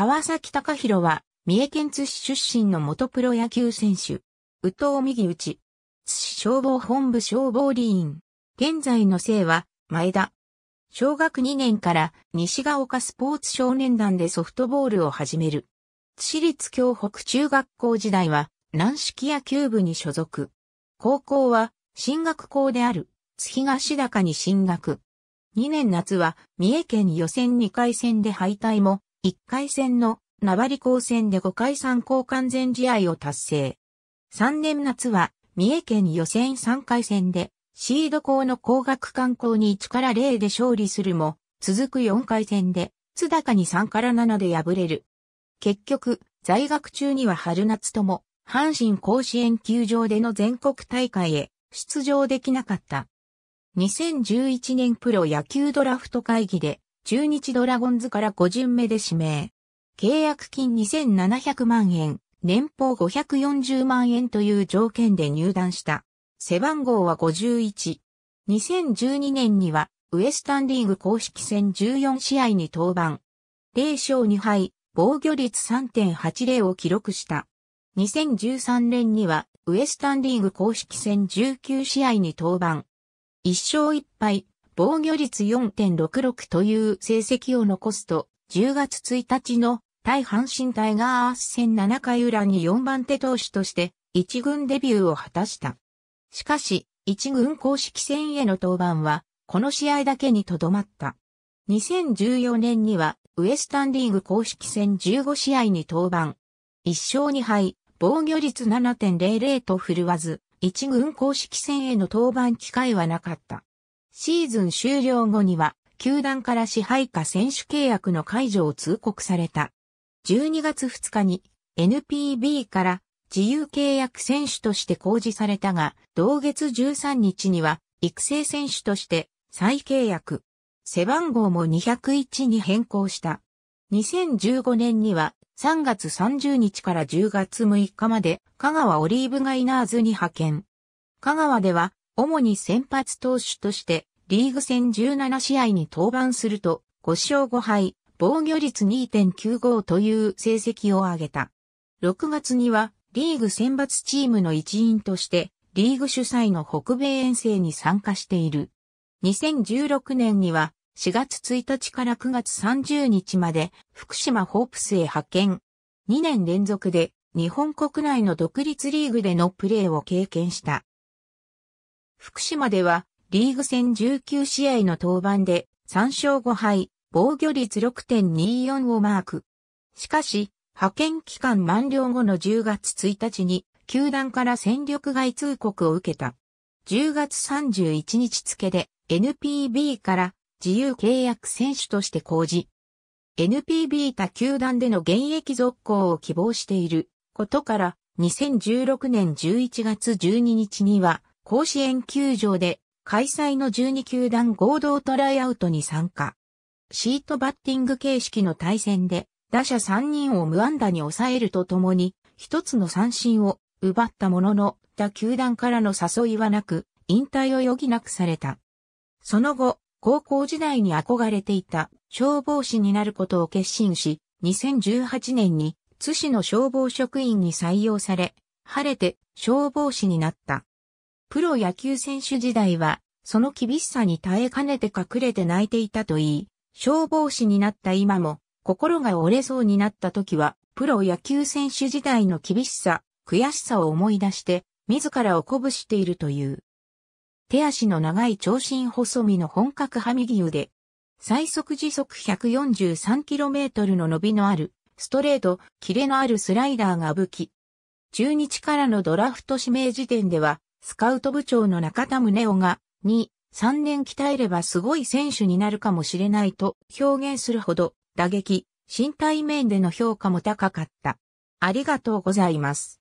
川崎隆弘は、三重県津市出身の元プロ野球選手。宇藤右内。津市消防本部消防理員。現在の姓は、前田。小学2年から西が丘スポーツ少年団でソフトボールを始める。津市立京北中学校時代は、軟式野球部に所属。高校は、進学校である、津東高に進学。2年夏は、三重県予選2回戦で敗退も、1回戦のナバリ港戦で5回参考完全試合を達成。3年夏は三重県予選3回戦でシード校の工学観光に1から0で勝利するも、続く4回戦で津高に3から7で敗れる。結局、在学中には春夏とも、阪神甲子園球場での全国大会へ出場できなかった。2011年プロ野球ドラフト会議で中日ドラゴンズから5巡目で指名。契約金2700万円、年俸540万円という条件で入団した。背番号は51。2012年には、ウエスタンリーグ公式戦14試合に登板。0勝2敗、防御率3.80を記録した。2013年には、ウエスタンリーグ公式戦19試合に登板。1勝1敗、防御率4.66という成績を残すと、10月1日の対阪神タイガース戦7回裏に4番手投手として1軍デビューを果たした。しかし、1軍公式戦への登板は、この試合だけにとどまった。2014年には、ウエスタンリーグ公式戦15試合に登板。1勝2敗、防御率7.00と振るわず、1軍公式戦への登板機会はなかった。シーズン終了後には、球団から支配下選手契約の解除を通告された。12月2日に NPB から自由契約選手として公示されたが、同月13日には育成選手として再契約。背番号も201に変更した。2015年には3月30日から10月6日まで香川オリーブガイナーズに派遣。香川では主に先発投手としてリーグ戦17試合に登板すると、5勝5敗、防御率2.95という成績を挙げた。6月には、リーグ選抜チームの一員として、リーグ主催の北米遠征に参加している。2016年には、4月1日から9月30日まで、福島ホープスへ派遣。2年連続で、日本国内の独立リーグでのプレーを経験した。福島では、リーグ戦19試合の登板で3勝5敗、防御率6.24をマーク。しかし、派遣期間満了後の10月1日に、球団から戦力外通告を受けた。10月31日付で NPB から自由契約選手として公示。NPB 他球団での現役続行を希望していることから2016年11月12日には甲子園球場で開催の12球団合同トライアウトに参加。シートバッティング形式の対戦で、打者3人を無安打に抑えるとともに、一つの三振を奪ったものの、他球団からの誘いはなく、引退を余儀なくされた。その後、高校時代に憧れていた消防士になることを決心し、2018年に津市の消防職員に採用され、晴れて消防士になった。プロ野球選手時代は、その厳しさに耐えかねて隠れて泣いていたといい、消防士になった今も、心が折れそうになった時は、プロ野球選手時代の厳しさ、悔しさを思い出して、自らを鼓舞しているという。手足の長い長身細身の本格ハミギウで、最速時速 143km の伸びのある、ストレート、キレのあるスライダーが武器。中日からのドラフト指名時点では、スカウト部長の中田宗男が、2、3年鍛えればすごい選手になるかもしれないと表現するほど、打撃、身体面での評価も高かった。ありがとうございます。